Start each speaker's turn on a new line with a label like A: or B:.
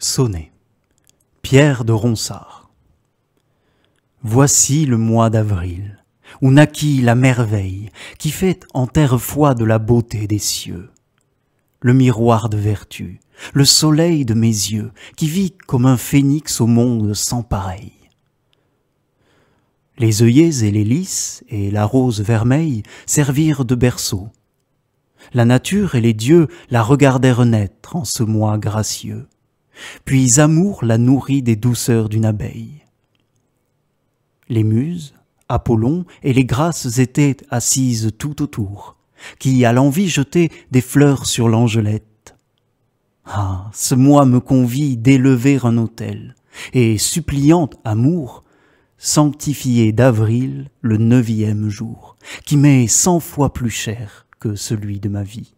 A: Sonnet. Pierre de Ronsard. Voici le mois d'avril, où naquit la merveille, qui fait en terre foi de la beauté des cieux. Le miroir de vertu, le soleil de mes yeux, qui vit comme un phénix au monde sans pareil. Les œillets et les lys et la rose vermeille servirent de berceau. La nature et les dieux la regardèrent naître en ce mois gracieux puis amour la nourrit des douceurs d'une abeille. Les muses, Apollon et les grâces étaient assises tout autour, qui à l'envie jetaient des fleurs sur l'angelette. Ah, ce mois me convie d'élever un autel, et suppliante amour, sanctifier d'avril le neuvième jour, qui m'est cent fois plus cher que celui de ma vie.